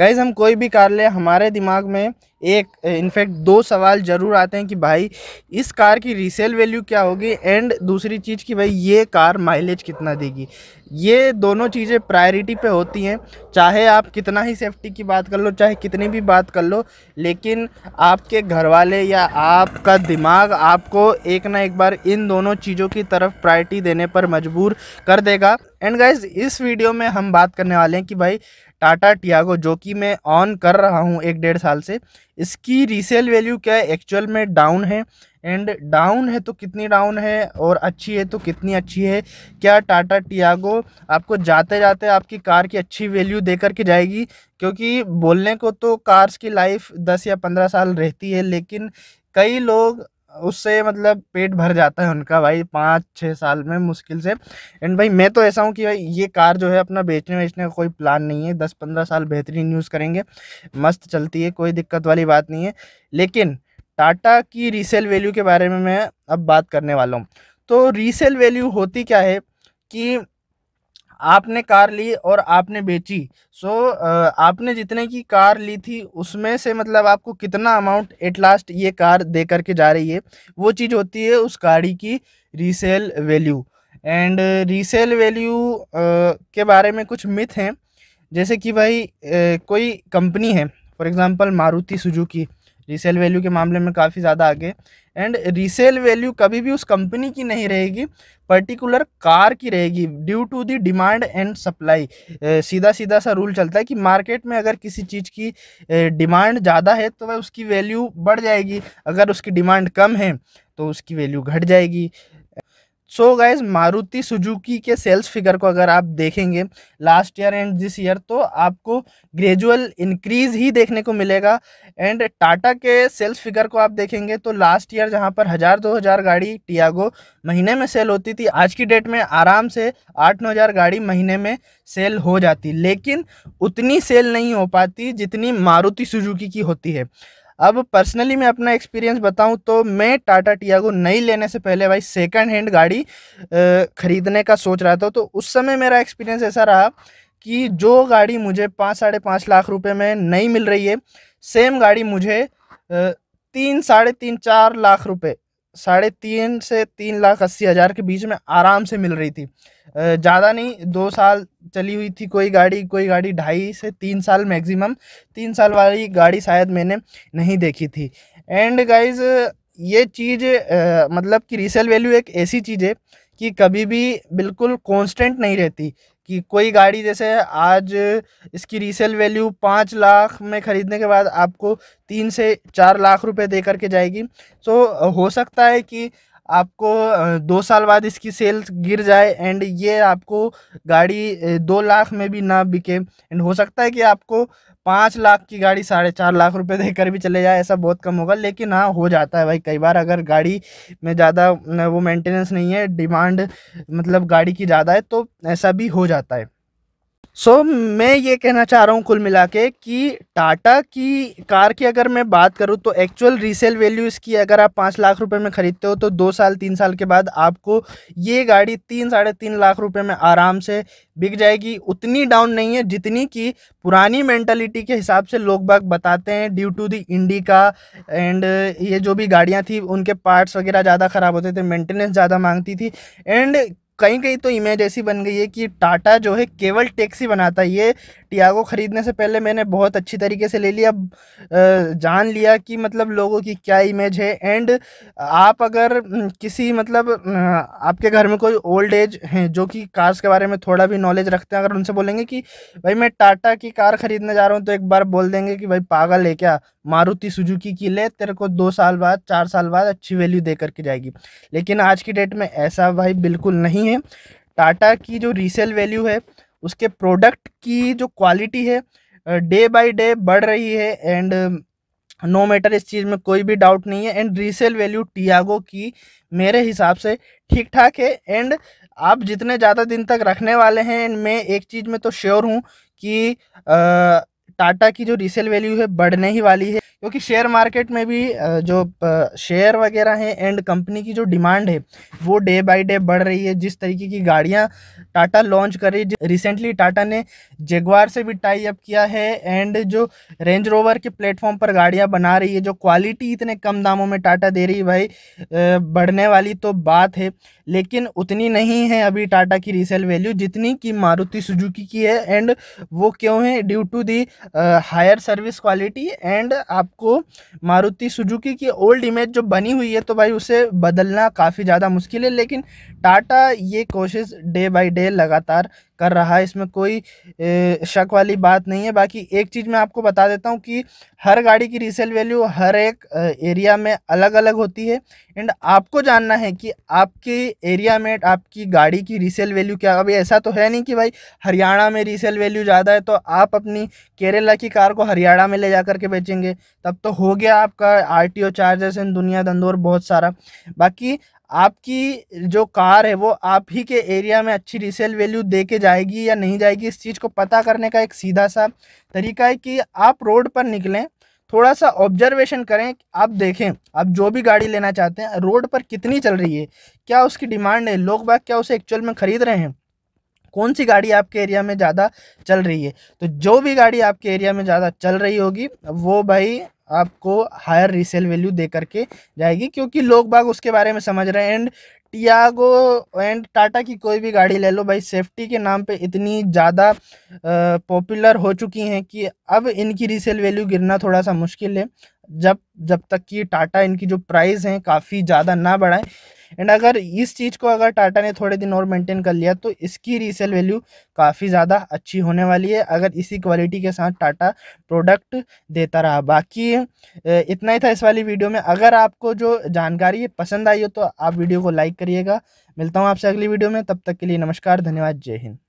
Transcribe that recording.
guys हम कोई भी कार ले हमारे दिमाग में एक इनफैक्ट दो सवाल ज़रूर आते हैं कि भाई इस कार की रीसेल वैल्यू क्या होगी एंड दूसरी चीज़ कि भाई ये कार माइलेज कितना देगी ये दोनों चीज़ें प्रायोरिटी पे होती हैं चाहे आप कितना ही सेफ्टी की बात कर लो चाहे कितनी भी बात कर लो लेकिन आपके घर वाले या आपका दिमाग आपको एक ना एक बार इन दोनों चीज़ों की तरफ प्रायरिटी देने पर मजबूर कर देगा एंड गाइज इस वीडियो में हम बात करने वाले हैं कि भाई टाटा टियागो जो कि मैं ऑन कर रहा हूँ एक डेढ़ साल से इसकी रीसेल वैल्यू क्या है एक्चुअल में डाउन है एंड डाउन है तो कितनी डाउन है और अच्छी है तो कितनी अच्छी है क्या टाटा टियागो आपको जाते जाते आपकी कार की अच्छी वैल्यू दे करके जाएगी क्योंकि बोलने को तो कार्स की लाइफ दस या पंद्रह साल रहती है लेकिन कई लोग उससे मतलब पेट भर जाता है उनका भाई पाँच छः साल में मुश्किल से एंड भाई मैं तो ऐसा हूँ कि भाई ये कार जो है अपना बेचने वेचने का कोई प्लान नहीं है दस पंद्रह साल बेहतरीन यूज़ करेंगे मस्त चलती है कोई दिक्कत वाली बात नहीं है लेकिन टाटा की रीसेल वैल्यू के बारे में मैं अब बात करने वाला हूँ तो रीसेल वैल्यू होती क्या है कि आपने कार ली और आपने बेची सो so, आपने जितने की कार ली थी उसमें से मतलब आपको कितना अमाउंट एट लास्ट ये कार दे करके जा रही है वो चीज़ होती है उस गाड़ी की resale value and resale value के बारे में कुछ मिथ हैं जैसे कि भाई कोई कंपनी है for example Maruti Suzuki resale value के मामले में काफ़ी ज़्यादा आगे एंड रीसेल वैल्यू कभी भी उस कंपनी की नहीं रहेगी पर्टिकुलर कार की रहेगी due to the demand and supply सीधा सीधा सा रूल चलता है कि मार्केट में अगर किसी चीज़ की डिमांड ज़्यादा है तो वह उसकी वैल्यू बढ़ जाएगी अगर उसकी डिमांड कम है तो उसकी वैल्यू घट जाएगी so so guys Maruti Suzuki के सेल्स फिगर को अगर आप देखेंगे last year and this year तो आपको ग्रेजुअल इंक्रीज ही देखने को मिलेगा एंड टाटा के सेल्स फिगर को आप देखेंगे तो लास्ट ईयर जहां पर हज़ार दो हज़ार गाड़ी टियागो महीने में सेल होती थी आज की डेट में आराम से आठ नौ हज़ार गाड़ी महीने में सेल हो जाती लेकिन उतनी सेल नहीं हो पाती जितनी मारुति सुजुकी की होती है अब पर्सनली मैं अपना एक्सपीरियंस बताऊं तो मैं टाटा टियागो नहीं लेने से पहले भाई सेकंड हैंड गाड़ी ख़रीदने का सोच रहा था तो उस समय मेरा एक्सपीरियंस ऐसा रहा कि जो गाड़ी मुझे पाँच साढ़े पाँच लाख रुपए में नहीं मिल रही है सेम गाड़ी मुझे तीन साढ़े तीन चार लाख रुपए साढ़े तीन से तीन लाख अस्सी हज़ार के बीच में आराम से मिल रही थी ज़्यादा नहीं दो साल चली हुई थी कोई गाड़ी कोई गाड़ी ढाई से तीन साल मैक्सिमम तीन साल वाली गाड़ी शायद मैंने नहीं देखी थी एंड गाइज ये चीज़ मतलब कि रीसेल वैल्यू एक ऐसी चीज़ है कि कभी भी बिल्कुल कांस्टेंट नहीं रहती कि कोई गाड़ी जैसे आज इसकी रीसेल वैल्यू पाँच लाख में ख़रीदने के बाद आपको तीन से चार लाख रुपए दे करके जाएगी सो तो, हो सकता है कि आपको दो साल बाद इसकी सेल्स गिर जाए एंड ये आपको गाड़ी दो लाख में भी ना बिके एंड हो सकता है कि आपको पाँच लाख की गाड़ी साढ़े चार लाख रुपए देकर भी चले जाए ऐसा बहुत कम होगा लेकिन हाँ हो जाता है भाई कई बार अगर गाड़ी में ज़्यादा वो मेंटेनेंस नहीं है डिमांड मतलब गाड़ी की ज़्यादा है तो ऐसा भी हो जाता है सो so, मैं ये कहना चाह रहा हूँ कुल मिला के कि टाटा की कार की अगर मैं बात करूँ तो एक्चुअल रीसेल वैल्यू इसकी अगर आप पाँच लाख रुपए में ख़रीदते हो तो दो साल तीन साल के बाद आपको ये गाड़ी तीन साढ़े तीन लाख रुपए में आराम से बिक जाएगी उतनी डाउन नहीं है जितनी कि पुरानी मेंटालिटी के हिसाब से लोग बाग बताते हैं due to the Indica and ये जो भी गाड़ियाँ थी उनके पार्ट्स वगैरह ज़्यादा ख़राब होते थे मेंटेनेंस ज़्यादा मांगती थी एंड कहीं कहीं तो इमेज ऐसी बन गई है कि टाटा जो है केवल टैक्सी बनाता है ये टियागो ख़रीदने से पहले मैंने बहुत अच्छी तरीके से ले लिया जान लिया कि मतलब लोगों की क्या इमेज है एंड आप अगर किसी मतलब आपके घर में कोई ओल्ड एज हैं जो कि कार्स के बारे में थोड़ा भी नॉलेज रखते हैं अगर उनसे बोलेंगे कि भाई मैं टाटा की कार ख़रीदने जा रहा हूँ तो एक बार बोल देंगे कि भाई पागल है क्या मारुति सुजुकी की ले तेरे को दो साल बाद चार साल बाद अच्छी वैल्यू दे करके जाएगी लेकिन आज की डेट में ऐसा भाई बिल्कुल नहीं नहीं है टाटा की जो रीसेल वैल्यू है उसके प्रोडक्ट की जो क्वालिटी है डे बाय डे बढ़ रही है एंड नो मैटर इस चीज़ में कोई भी डाउट नहीं है एंड रीसेल वैल्यू टियागो की मेरे हिसाब से ठीक ठाक है एंड आप जितने ज़्यादा दिन तक रखने वाले हैं एंड मैं एक चीज़ में तो श्योर हूँ कि आ, टाटा की जो रीसेल वैल्यू है बढ़ने ही वाली है क्योंकि शेयर मार्केट में भी जो शेयर वगैरह हैं एंड कंपनी की जो डिमांड है वो डे बाय डे बढ़ रही है जिस तरीके की गाड़ियां टाटा लॉन्च कर रही है रिसेंटली टाटा ने जेगवार से भी टाई अप किया है एंड जो रेंज रोवर के प्लेटफॉर्म पर गाड़ियां बना रही है जो क्वालिटी इतने कम दामों में टाटा दे रही है भाई बढ़ने वाली तो बात है लेकिन उतनी नहीं है अभी टाटा की रीसेल वैल्यू जितनी कि मारुति सुजुकी की है एंड वो क्यों है due to the higher service quality and आपको मारुति सुजुकी की ओल्ड इमेज जो बनी हुई है तो भाई उसे बदलना काफ़ी ज़्यादा मुश्किल है लेकिन टाटा ये कोशिश डे बाई डे लगातार कर रहा है इसमें कोई शक वाली बात नहीं है बाकी एक चीज़ मैं आपको बता देता हूँ कि हर गाड़ी की रीसेल वैल्यू हर एक एरिया में अलग अलग होती है एंड आपको जानना है कि आपके एरिया में आपकी गाड़ी की रीसेल वैल्यू क्या अभी ऐसा तो है नहीं कि भाई हरियाणा में रीसेल वैल्यू ज़्यादा है तो आप अपनी केरला की कार को हरियाणा में ले जा कर के बेचेंगे तब तो हो गया आपका आरटीओ चार्जेस एंड दुनिया दंदोर बहुत सारा बाकी आपकी जो कार है वो आप ही के एरिया में अच्छी रीसेल वैल्यू दे के जाएगी या नहीं जाएगी इस चीज़ को पता करने का एक सीधा सा तरीका है कि आप रोड पर निकलें थोड़ा सा ऑब्जर्वेशन करें आप देखें आप जो भी गाड़ी लेना चाहते हैं रोड पर कितनी चल रही है क्या उसकी डिमांड है लोग बाग क्या उसे एक्चुअल में ख़रीद रहे हैं कौन सी गाड़ी आपके एरिया में ज़्यादा चल रही है तो जो भी गाड़ी आपके एरिया में ज़्यादा चल रही होगी वो भाई आपको हायर रीसेल वैल्यू दे करके जाएगी क्योंकि लोग बाग उसके बारे में समझ रहे हैं एंड टियागो एंड टाटा की कोई भी गाड़ी ले लो भाई सेफ्टी के नाम पे इतनी ज़्यादा पॉपुलर हो चुकी हैं कि अब इनकी रीसेल वैल्यू गिरना थोड़ा सा मुश्किल है जब जब तक कि टाटा इनकी जो प्राइस हैं काफ़ी ज़्यादा ना बढ़ाएं एंड अगर इस चीज़ को अगर टाटा ने थोड़े दिन और मेंटेन कर लिया तो इसकी रीसेल वैल्यू काफ़ी ज़्यादा अच्छी होने वाली है अगर इसी क्वालिटी के साथ टाटा प्रोडक्ट देता रहा बाकी इतना ही था इस वाली वीडियो में अगर आपको जो जानकारी पसंद आई हो तो आप वीडियो को लाइक करिएगा मिलता हूँ आपसे अगली वीडियो में तब तक के लिए नमस्कार धन्यवाद जय हिंद